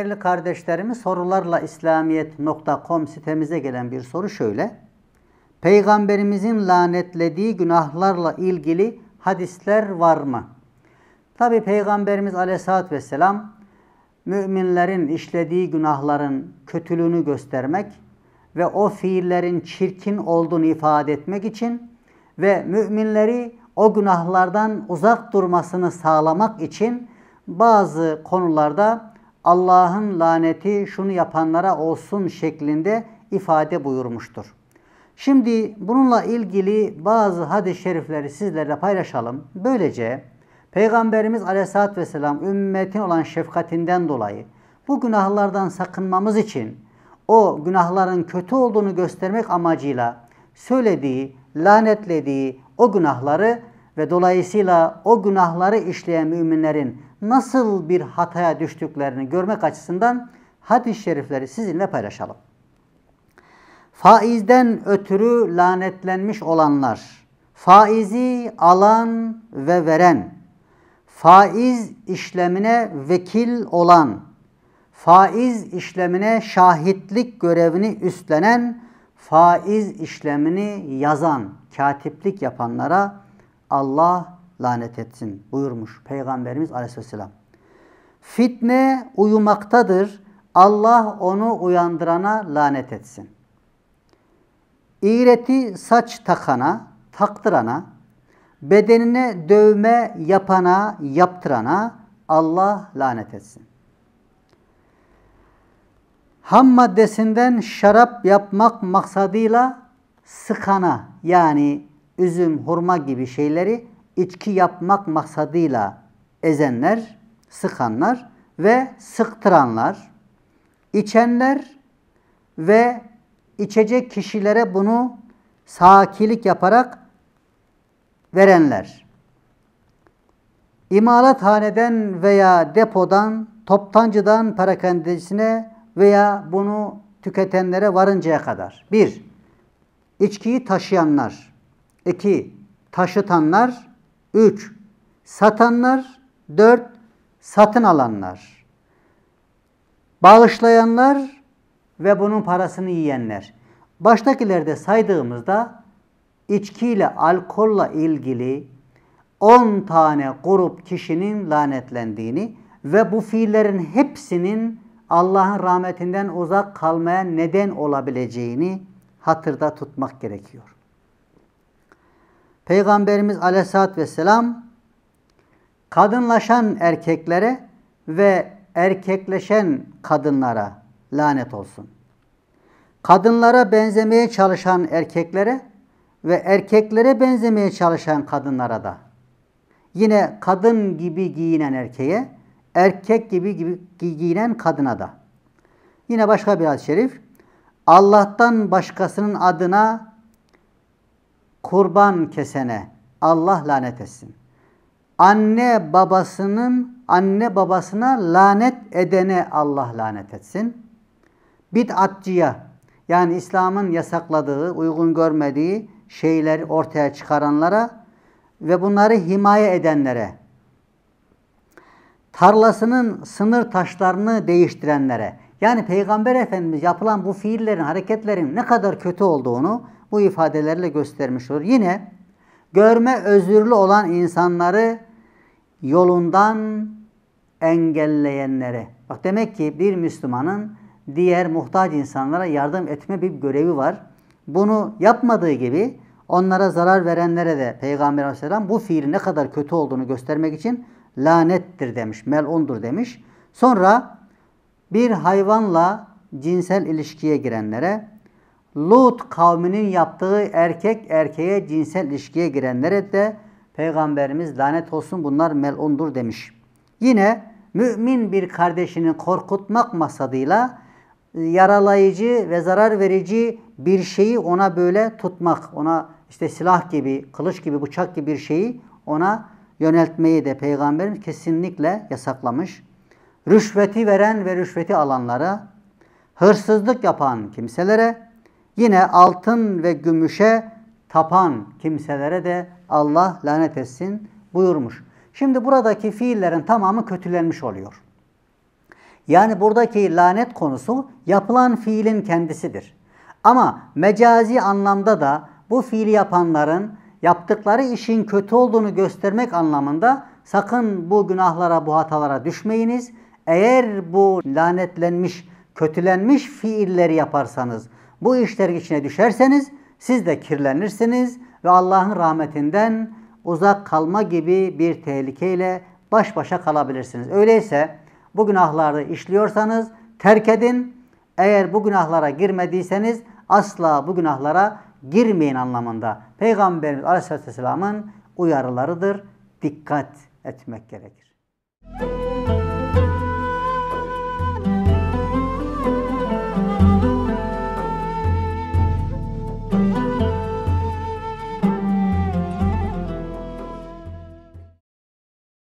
Değerli kardeşlerimiz sorularla İslamiyet.com sitemize gelen bir soru şöyle. Peygamberimizin lanetlediği günahlarla ilgili hadisler var mı? Tabi Peygamberimiz aleyhissalatü vesselam müminlerin işlediği günahların kötülüğünü göstermek ve o fiillerin çirkin olduğunu ifade etmek için ve müminleri o günahlardan uzak durmasını sağlamak için bazı konularda Allah'ın laneti şunu yapanlara olsun şeklinde ifade buyurmuştur. Şimdi bununla ilgili bazı hadis-i şerifleri sizlerle paylaşalım. Böylece Peygamberimiz Aleyhisselatü Vesselam ümmetin olan şefkatinden dolayı bu günahlardan sakınmamız için o günahların kötü olduğunu göstermek amacıyla söylediği, lanetlediği o günahları ve dolayısıyla o günahları işleyen müminlerin nasıl bir hataya düştüklerini görmek açısından hadis-i şerifleri sizinle paylaşalım. Faizden ötürü lanetlenmiş olanlar, faizi alan ve veren, faiz işlemine vekil olan, faiz işlemine şahitlik görevini üstlenen, faiz işlemini yazan, katiplik yapanlara Allah lanet etsin buyurmuş Peygamberimiz aleyhisselam. Fitne uyumaktadır. Allah onu uyandırana lanet etsin. İğreti saç takana, taktırana, bedenine dövme yapana, yaptırana Allah lanet etsin. Ham maddesinden şarap yapmak maksadıyla sıkana yani üzüm, hurma gibi şeyleri içki yapmak maksadıyla ezenler, sıkanlar ve sıktıranlar, içenler ve içecek kişilere bunu sakilik yaparak verenler. İmalathaneden veya depodan, toptancıdan perakendesine veya bunu tüketenlere varıncaya kadar. 1. İçkiyi taşıyanlar. 2. Taşıtanlar. 3. Satanlar 4. Satın alanlar Bağışlayanlar ve bunun parasını yiyenler. Baştakilerde saydığımızda içkiyle, alkolla ilgili 10 tane grup kişinin lanetlendiğini ve bu fiillerin hepsinin Allah'ın rahmetinden uzak kalmaya neden olabileceğini hatırda tutmak gerekiyor. Peygamberimiz aleyhissalatü vesselam kadınlaşan erkeklere ve erkekleşen kadınlara lanet olsun. Kadınlara benzemeye çalışan erkeklere ve erkeklere benzemeye çalışan kadınlara da. Yine kadın gibi giyinen erkeğe, erkek gibi, gibi giyinen kadına da. Yine başka bir hadis-i şerif. Allah'tan başkasının adına kurban kesene Allah lanet etsin. Anne babasının anne babasına lanet edene Allah lanet etsin. Bid'atçıya yani İslam'ın yasakladığı, uygun görmediği şeyleri ortaya çıkaranlara ve bunları himaye edenlere, tarlasının sınır taşlarını değiştirenlere, yani Peygamber Efendimiz yapılan bu fiillerin, hareketlerin ne kadar kötü olduğunu bu ifadelerle göstermiş olur. Yine görme özürlü olan insanları yolundan engelleyenlere. Bak demek ki bir Müslümanın diğer muhtaç insanlara yardım etme bir görevi var. Bunu yapmadığı gibi onlara zarar verenlere de Peygamber Aleyhisselam bu fiil ne kadar kötü olduğunu göstermek için lanettir demiş, melundur demiş. Sonra bir hayvanla cinsel ilişkiye girenlere Lut kavminin yaptığı erkek erkeğe cinsel ilişkiye girenlere de Peygamberimiz lanet olsun bunlar melundur demiş. Yine mümin bir kardeşini korkutmak maksadıyla e, yaralayıcı ve zarar verici bir şeyi ona böyle tutmak, ona işte silah gibi, kılıç gibi, bıçak gibi bir şeyi ona yöneltmeyi de Peygamberimiz kesinlikle yasaklamış. Rüşveti veren ve rüşveti alanlara, hırsızlık yapan kimselere, Yine altın ve gümüşe tapan kimselere de Allah lanet etsin buyurmuş. Şimdi buradaki fiillerin tamamı kötülenmiş oluyor. Yani buradaki lanet konusu yapılan fiilin kendisidir. Ama mecazi anlamda da bu fiili yapanların yaptıkları işin kötü olduğunu göstermek anlamında sakın bu günahlara, bu hatalara düşmeyiniz. Eğer bu lanetlenmiş, kötülenmiş fiilleri yaparsanız, bu işler içine düşerseniz siz de kirlenirsiniz ve Allah'ın rahmetinden uzak kalma gibi bir tehlikeyle baş başa kalabilirsiniz. Öyleyse bu günahları işliyorsanız terk edin. Eğer bu günahlara girmediyseniz asla bu günahlara girmeyin anlamında. Peygamberimiz Aleyhisselatü Vesselam'ın uyarılarıdır. Dikkat etmek gerekir. Müzik